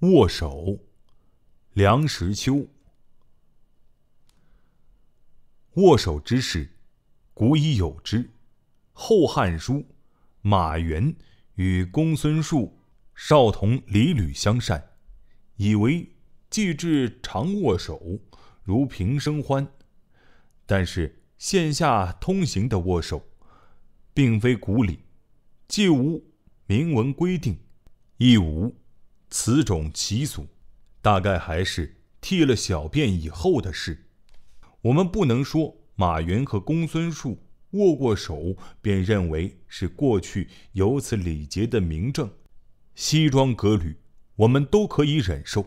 握手，梁实秋。握手之事，古已有之，《后汉书》马援与公孙述少同李吕相善，以为既至常握手，如平生欢。但是线下通行的握手，并非古礼，既无明文规定，亦无。此种习俗，大概还是剃了小便以后的事。我们不能说马云和公孙述握过手便认为是过去有此礼节的明证。西装革履，我们都可以忍受；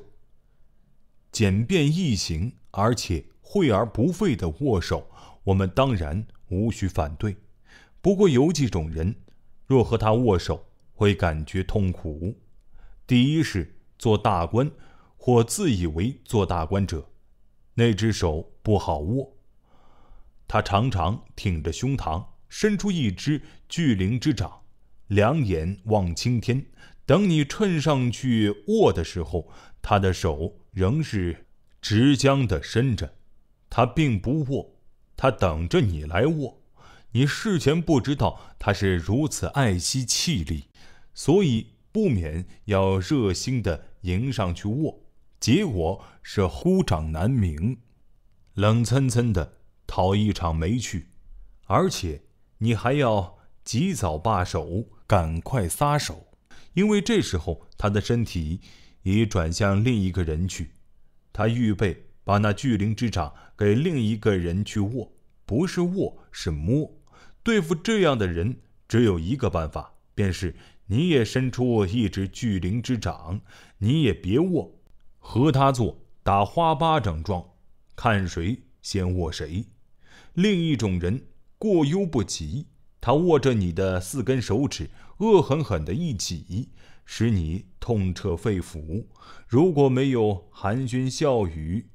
简便易行，而且会而不费的握手，我们当然无需反对。不过有几种人，若和他握手，会感觉痛苦。第一是做大官，或自以为做大官者，那只手不好握。他常常挺着胸膛，伸出一只巨灵之掌，两眼望青天，等你趁上去握的时候，他的手仍是直僵的伸着，他并不握，他等着你来握。你事前不知道他是如此爱惜气力，所以。不免要热心的迎上去握，结果是呼掌难鸣，冷森森的讨一场没趣，而且你还要及早罢手，赶快撒手，因为这时候他的身体已转向另一个人去，他预备把那巨灵之掌给另一个人去握，不是握是摸。对付这样的人，只有一个办法，便是。你也伸出一只巨灵之掌，你也别握，和他做打花巴掌状，看谁先握谁。另一种人过犹不及，他握着你的四根手指，恶狠狠地一挤，使你痛彻肺腑。如果没有寒暄笑语，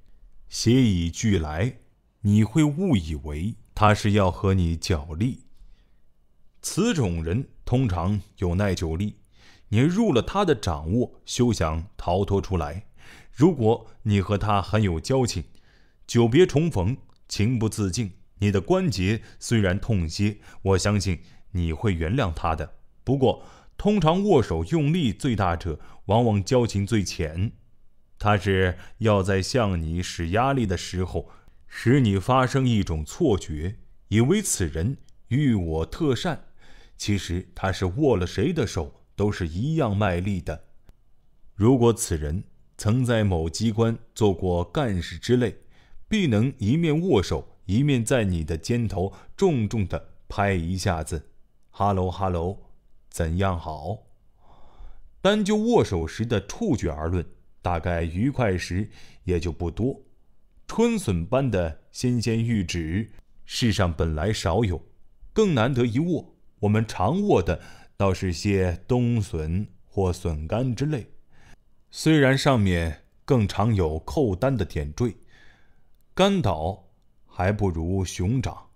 携以俱来，你会误以为他是要和你角力。此种人。通常有耐久力，你入了他的掌握，休想逃脱出来。如果你和他很有交情，久别重逢，情不自禁，你的关节虽然痛些，我相信你会原谅他的。不过，通常握手用力最大者，往往交情最浅。他是要在向你使压力的时候，使你发生一种错觉，以为此人欲我特善。其实他是握了谁的手都是一样卖力的。如果此人曾在某机关做过干事之类，必能一面握手，一面在你的肩头重重的拍一下子。哈喽哈喽，怎样好？单就握手时的触觉而论，大概愉快时也就不多。春笋般的新鲜玉指，世上本来少有，更难得一握。我们常握的倒是些冬笋或笋干之类，虽然上面更常有扣单的点缀，干倒还不如熊掌。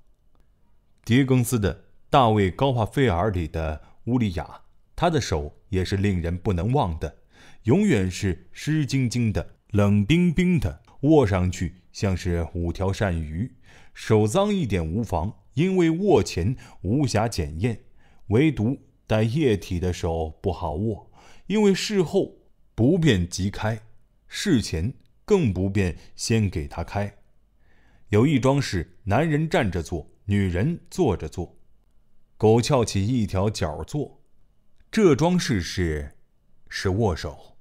狄更斯的《大卫·高帕菲尔》里的乌里亚，他的手也是令人不能忘的，永远是湿晶晶的、冷冰冰的，握上去像是五条鳝鱼，手脏一点无妨。因为握前无暇检验，唯独带液体的手不好握，因为事后不便即开，事前更不便先给他开。有一桩事，男人站着做，女人坐着做，狗翘起一条脚做。这桩事是是握手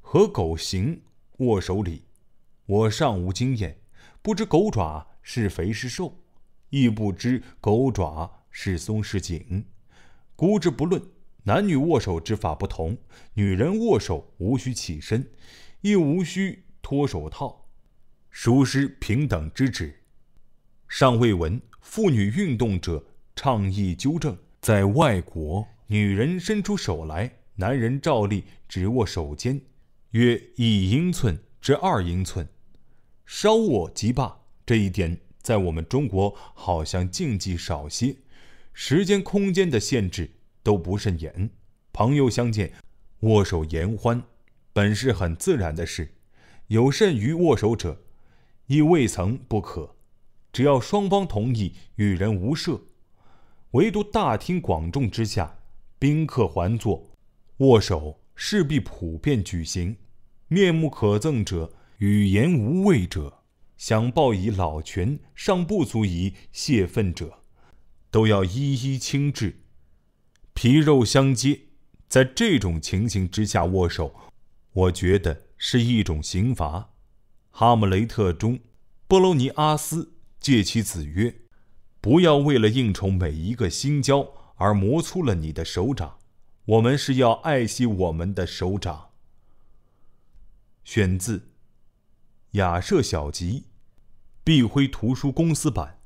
和狗行握手礼，我尚无经验，不知狗爪是肥是瘦。亦不知狗爪是松是紧，姑之不论。男女握手之法不同，女人握手无需起身，亦无需脱手套，熟失平等之旨。尚未闻妇女运动者倡议纠正，在外国，女人伸出手来，男人照例只握手间，约一英寸至二英寸，稍握即罢。这一点。在我们中国，好像禁忌少些，时间、空间的限制都不甚严。朋友相见，握手言欢，本是很自然的事。有甚于握手者，亦未曾不可。只要双方同意，与人无涉。唯独大庭广众之下，宾客环坐，握手势必普遍举行。面目可憎者，语言无畏者。想报以老拳尚不足以泄愤者，都要一一轻治，皮肉相接，在这种情形之下握手，我觉得是一种刑罚。《哈姆雷特》中，波罗尼阿斯借其子曰：“不要为了应酬每一个新交而磨粗了你的手掌，我们是要爱惜我们的手掌。”选自。《雅舍小集》，毕辉图书公司版。